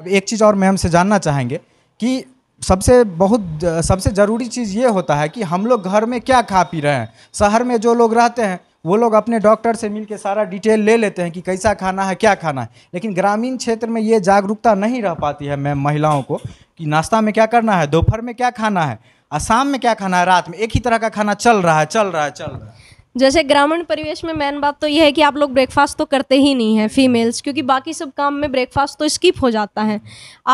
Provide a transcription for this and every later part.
अब एक चीज़ और मैम से जानना चाहेंगे कि सबसे बहुत सबसे ज़रूरी चीज़ ये होता है कि हम लोग घर में क्या खा पी रहे हैं शहर में जो लोग रहते हैं वो लोग अपने डॉक्टर से मिल के सारा डिटेल ले लेते हैं कि कैसा खाना है क्या खाना है लेकिन ग्रामीण क्षेत्र में ये जागरूकता नहीं रह पाती है मैम महिलाओं को कि नाश्ता में क्या करना है दोपहर में क्या खाना है और शाम में क्या खाना है रात में एक ही तरह का खाना चल रहा है चल रहा है चल रहा है जैसे ग्रामीण परिवेश में मेन बात तो यह है कि आप लोग ब्रेकफास्ट तो करते ही नहीं हैं फीमेल्स क्योंकि बाकी सब काम में ब्रेकफास्ट तो स्किप हो जाता है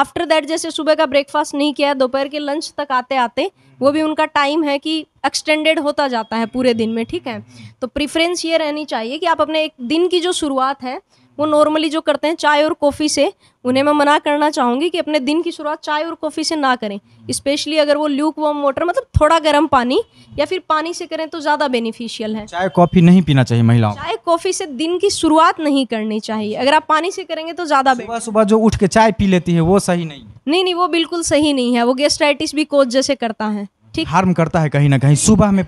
आफ्टर दैट जैसे सुबह का ब्रेकफास्ट नहीं किया दोपहर के लंच तक आते आते वो भी उनका टाइम है कि एक्सटेंडेड होता जाता है पूरे दिन में ठीक है तो प्रिफ्रेंस ये रहनी चाहिए कि आप अपने एक दिन की जो शुरुआत है वो नॉर्मली जो करते हैं चाय और कॉफ़ी से उन्हें मैं मना करना चाहूँगी कि अपने दिन की शुरुआत चाय और कॉफ़ी से ना करें स्पेशली अगर वो ल्यूक वार्म वाटर मतलब थोड़ा गर्म पानी या फिर पानी से करें तो ज़्यादा बेनिफिशियल है चाय कॉफ़ी नहीं पीना चाहिए महिलाओं चाय कॉफ़ी से दिन की शुरुआत नहीं करनी चाहिए अगर आप पानी से करेंगे तो ज़्यादा सुबह सुबह जो उठ के चाय पी लेती है वो सही नहीं नहीं नहीं वो बिल्कुल सही नहीं है वो गेस्ट्राइटिस भी कोच जैसे करता है ठीक हार्म करता है कहीं ना कहीं सुबह में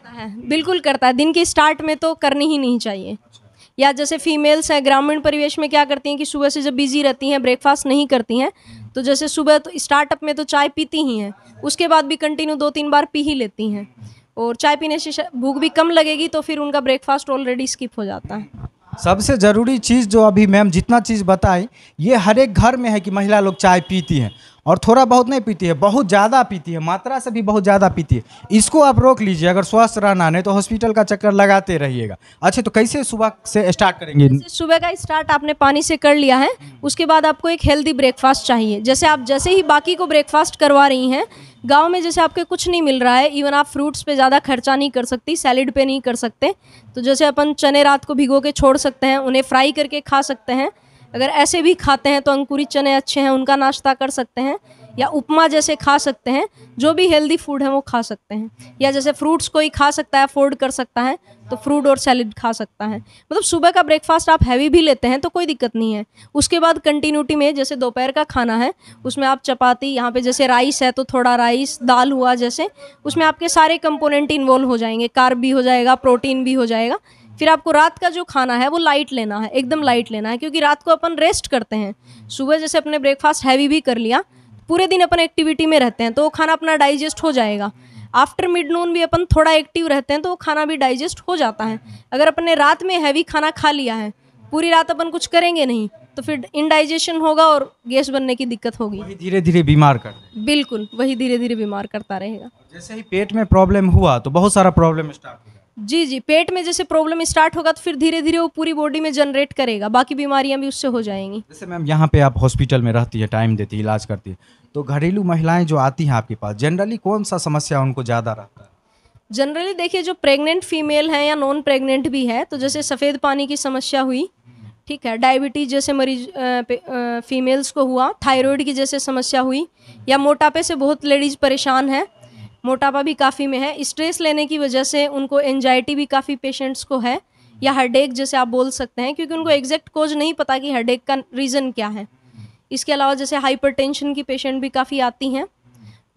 बिल्कुल करता है दिन के स्टार्ट में तो करनी ही नहीं चाहिए या जैसे फीमेल्स हैं ग्रामीण परिवेश में क्या करती हैं कि सुबह से जब बिजी रहती हैं ब्रेकफास्ट नहीं करती हैं तो जैसे सुबह तो स्टार्टअप में तो चाय पीती ही हैं उसके बाद भी कंटिन्यू दो तीन बार पी ही लेती हैं और चाय पीने से भूख भी कम लगेगी तो फिर उनका ब्रेकफास्ट ऑलरेडी स्किप हो जाता है सबसे ज़रूरी चीज़ जो अभी मैम जितना चीज़ बताई ये हर एक घर में है कि महिला लोग चाय पीती हैं और थोड़ा बहुत नहीं पीती है बहुत ज़्यादा पीती है मात्रा से भी बहुत ज़्यादा पीती है इसको आप रोक लीजिए अगर स्वस्थ रहना नहीं तो हॉस्पिटल का चक्कर लगाते रहिएगा अच्छा तो कैसे सुबह से स्टार्ट करेंगे सुबह का स्टार्ट आपने पानी से कर लिया है उसके बाद आपको एक हेल्दी ब्रेकफास्ट चाहिए जैसे आप जैसे ही बाकी को ब्रेकफास्ट करवा रही हैं गांव में जैसे आपके कुछ नहीं मिल रहा है इवन आप फ्रूट्स पे ज़्यादा खर्चा नहीं कर सकती सैलड पे नहीं कर सकते तो जैसे अपन चने रात को भिगो के छोड़ सकते हैं उन्हें फ्राई करके खा सकते हैं अगर ऐसे भी खाते हैं तो अंकुरित चने अच्छे हैं उनका नाश्ता कर सकते हैं या उपमा जैसे खा सकते हैं जो भी हेल्दी फूड है वो खा सकते हैं या जैसे फ्रूट्स कोई खा सकता है अफोर्ड कर सकता है तो फ्रूट और सैलड खा सकता है मतलब सुबह का ब्रेकफास्ट आप हैवी भी लेते हैं तो कोई दिक्कत नहीं है उसके बाद कंटिन्यूटी में जैसे दोपहर का खाना है उसमें आप चपाती यहाँ पे जैसे राइस है तो थोड़ा राइस दाल हुआ जैसे उसमें आपके सारे कंपोनेंट इन्वॉल्व हो जाएंगे कार्ब भी हो जाएगा प्रोटीन भी हो जाएगा फिर आपको रात का जो खाना है वो लाइट लेना है एकदम लाइट लेना है क्योंकि रात को अपन रेस्ट करते हैं सुबह जैसे अपने ब्रेकफास्ट हैवी भी कर लिया पूरे दिन अपन एक्टिविटी में रहते हैं तो वो खाना अपना डाइजेस्ट हो जाएगा आफ्टर मिड नून भी अपन थोड़ा एक्टिव रहते हैं तो वो खाना भी डाइजेस्ट हो जाता है अगर अपन ने रात में हैवी खाना खा लिया है पूरी रात अपन कुछ करेंगे नहीं तो फिर इनडाइजेशन होगा और गैस बनने की दिक्कत होगी धीरे धीरे बीमार कर बिल्कुल वही धीरे धीरे बीमार करता रहेगा जैसे ही पेट में प्रॉब्लम हुआ तो बहुत सारा प्रॉब्लम स्टार्ट जी जी पेट में जैसे प्रॉब्लम स्टार्ट होगा तो फिर धीरे धीरे वो पूरी बॉडी में जनरेट करेगा बाकी बीमारियां भी उससे हो जाएंगी जैसे मैम यहाँ पे आप हॉस्पिटल में रहती है टाइम देती है इलाज करती है तो घरेलू महिलाएं जो आती हैं आपके पास जनरली कौन सा समस्या उनको ज़्यादा रहता है जनरली देखिए जो प्रेग्नेंट फीमेल है या नॉन प्रेग्नेंट भी है तो जैसे सफ़ेद पानी की समस्या हुई ठीक है डायबिटीज जैसे मरीज फीमेल्स को हुआ थायराइड की जैसे समस्या हुई या मोटापे से बहुत लेडीज परेशान है मोटापा भी काफ़ी में है स्ट्रेस लेने की वजह से उनको एनजाइटी भी काफ़ी पेशेंट्स को है या हेडेक जैसे आप बोल सकते हैं क्योंकि उनको एग्जैक्ट कोज नहीं पता कि हेडेक का रीज़न क्या है इसके अलावा जैसे हाइपरटेंशन की पेशेंट भी काफ़ी आती हैं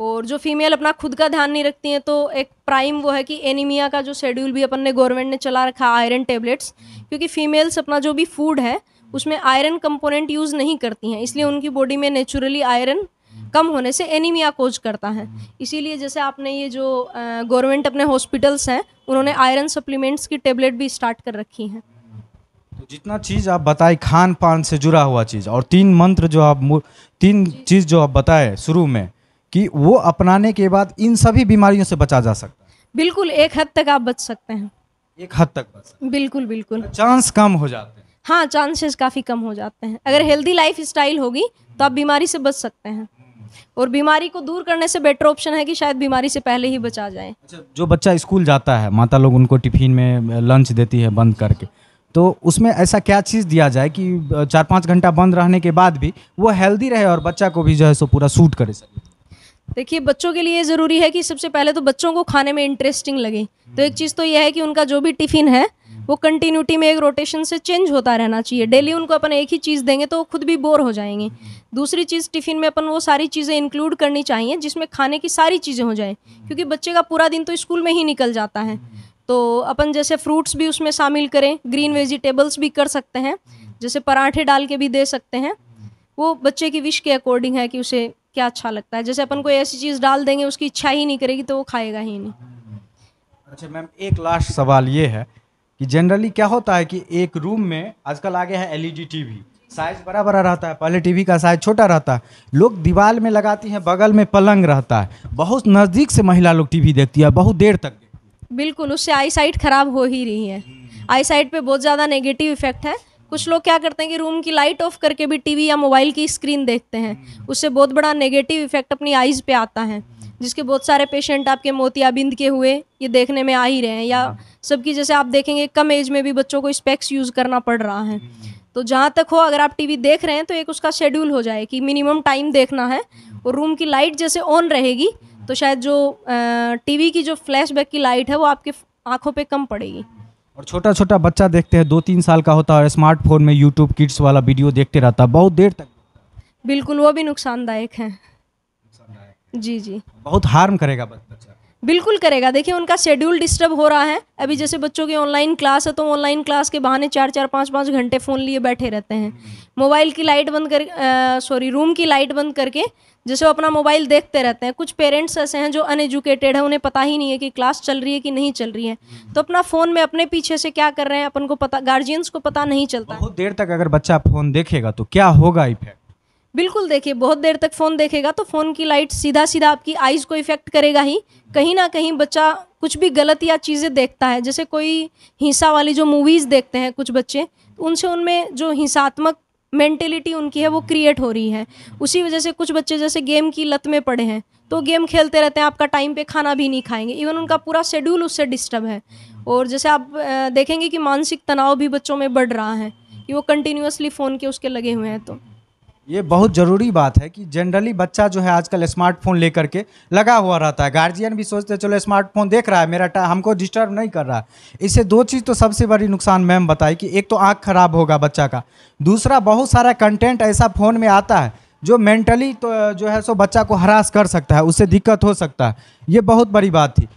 और जो फीमेल अपना खुद का ध्यान नहीं रखती हैं तो एक प्राइम वो है कि एनीमिया का जो शेड्यूल भी अपन ने गवर्नमेंट ने चला रखा आयरन टेबलेट्स क्योंकि फीमेल्स अपना जो भी फूड है उसमें आयरन कंपोनेंट यूज़ नहीं करती हैं इसलिए उनकी बॉडी में नेचुरली आयरन कम होने से एनीमिया कोज करता है इसीलिए जैसे आपने ये जो गवर्नमेंट अपने हॉस्पिटल्स हैं उन्होंने आयरन सप्लीमेंट्स की टेबलेट भी स्टार्ट कर रखी हैं तो जितना चीज़ आप बताए खान पान से जुड़ा हुआ चीज़ और तीन मंत्र जो आप तीन चीज़ जो आप बताए शुरू में कि वो अपनाने के बाद इन सभी बीमारियों से बचा जा सकता है बिल्कुल एक हद तक आप बच सकते हैं एक हद तक बच बिल्कुल बिल्कुल चांस कम हो जाते हैं हाँ चांसेस काफ़ी कम हो जाते हैं अगर हेल्दी लाइफ स्टाइल होगी तो आप बीमारी से बच सकते हैं और बीमारी को दूर करने से बेटर ऑप्शन है कि शायद बीमारी से पहले ही बचा जाए अच्छा, जो बच्चा स्कूल जाता है माता लोग उनको टिफिन में लंच देती है बंद करके तो उसमें ऐसा क्या चीज़ दिया जाए कि चार पाँच घंटा बंद रहने के बाद भी वो हेल्दी रहे और बच्चा को भी जो है सो पूरा सूट करे सके देखिए बच्चों के लिए ज़रूरी है कि सबसे पहले तो बच्चों को खाने में इंटरेस्टिंग लगे तो एक चीज़ तो यह है कि उनका जो भी टिफ़िन है वो कंटिन्यूटी में एक रोटेशन से चेंज होता रहना चाहिए डेली उनको अपन एक ही चीज़ देंगे तो वो खुद भी बोर हो जाएंगे दूसरी चीज़ टिफ़िन में अपन वो सारी चीज़ें इंक्लूड करनी चाहिए जिसमें खाने की सारी चीज़ें हो जाएँ क्योंकि बच्चे का पूरा दिन तो स्कूल में ही निकल जाता है तो अपन जैसे फ्रूट्स भी उसमें शामिल करें ग्रीन वेजिटेबल्स भी कर सकते हैं जैसे पराठे डाल के भी दे सकते हैं वो बच्चे की विश के अकॉर्डिंग है कि उसे क्या अच्छा लगता है जैसे अपन कोई ऐसी चीज़ डाल देंगे उसकी इच्छा ही नहीं करेगी तो वो खाएगा ही नहीं अच्छा मैम एक लास्ट सवाल ये है कि जनरली क्या होता है कि एक रूम में आजकल आ गया है एलईडी टीवी साइज बड़ा बड़ा रहता है पहले टीवी का साइज छोटा रहता है लोग दीवार में लगाती हैं बगल में पलंग रहता है बहुत नज़दीक से महिला लोग टीवी देखती है बहुत देर तक बिल्कुल उससे आई साइट खराब हो ही रही है आई साइट पे बहुत ज़्यादा नेगेटिव इफेक्ट है कुछ लोग क्या करते हैं कि रूम की लाइट ऑफ करके भी टीवी या मोबाइल की स्क्रीन देखते हैं उससे बहुत बड़ा नेगेटिव इफेक्ट अपनी आइज़ पे आता है जिसके बहुत सारे पेशेंट आपके मोतियाबिंद के हुए ये देखने में आ ही रहे हैं या हाँ। सबकी जैसे आप देखेंगे कम एज में भी बच्चों को स्पेक्स यूज़ करना पड़ रहा है तो जहाँ तक हो अगर आप टीवी देख रहे हैं तो एक उसका शेड्यूल हो जाए कि मिनिमम टाइम देखना है और रूम की लाइट जैसे ऑन रहेगी तो शायद जो टीवी की जो फ्लैशबैक की लाइट है वो आपके आंखों पे कम पड़ेगी और छोटा छोटा बच्चा देखते हैं दो तीन साल का होता है और स्मार्टफोन में यूट्यूब किड्स वाला वीडियो देखते रहता है बहुत देर तक बिल्कुल वो भी नुकसानदायक है जी जी बहुत हार्म करेगा बच्चा बिल्कुल करेगा देखिए उनका शेड्यूल डिस्टर्ब हो रहा है अभी जैसे बच्चों की ऑनलाइन क्लास है तो ऑनलाइन क्लास के बहाने चार चार पाँच पाँच घंटे फ़ोन लिए बैठे रहते हैं मोबाइल हम्म। की लाइट बंद कर सॉरी रूम की लाइट बंद करके जैसे वो अपना मोबाइल देखते रहते हैं कुछ पेरेंट्स ऐसे हैं जो अनएजुकेटेड है उन्हें पता ही नहीं है कि क्लास चल रही है कि नहीं चल रही है हम्म। तो अपना फ़ोन में अपने पीछे से क्या कर रहे हैं अपन को पता गार्जियंस को पता नहीं चलता बहुत देर तक अगर बच्चा फ़ोन देखेगा तो क्या होगा इफेक्ट बिल्कुल देखिए बहुत देर तक फ़ोन देखेगा तो फ़ोन की लाइट सीधा सीधा आपकी आइज़ को इफ़ेक्ट करेगा ही कहीं ना कहीं बच्चा कुछ भी गलत या चीज़ें देखता है जैसे कोई हिंसा वाली जो मूवीज़ देखते हैं कुछ बच्चे उनसे उनमें जो हिंसात्मक मेंटेलिटी उनकी है वो क्रिएट हो रही है उसी वजह से कुछ बच्चे जैसे गेम की लत में पड़े हैं तो गेम खेलते रहते हैं आपका टाइम पे खाना भी नहीं खाएंगे इवन उनका पूरा शेड्यूल उससे डिस्टर्ब है और जैसे आप देखेंगे कि मानसिक तनाव भी बच्चों में बढ़ रहा है कि वो कंटिन्यूसली फ़ोन के उसके लगे हुए हैं तो ये बहुत ज़रूरी बात है कि जनरली बच्चा जो है आजकल स्मार्टफोन लेकर के लगा हुआ रहता है गार्जियन भी सोचते चलो स्मार्टफोन देख रहा है मेरा टा हमको डिस्टर्ब नहीं कर रहा है इससे दो चीज़ तो सबसे बड़ी नुकसान मैम बताई कि एक तो आँख खराब होगा बच्चा का दूसरा बहुत सारा कंटेंट ऐसा फ़ोन में आता है जो मेंटली तो जो है सो बच्चा को हरास कर सकता है उससे दिक्कत हो सकता है ये बहुत बड़ी बात थी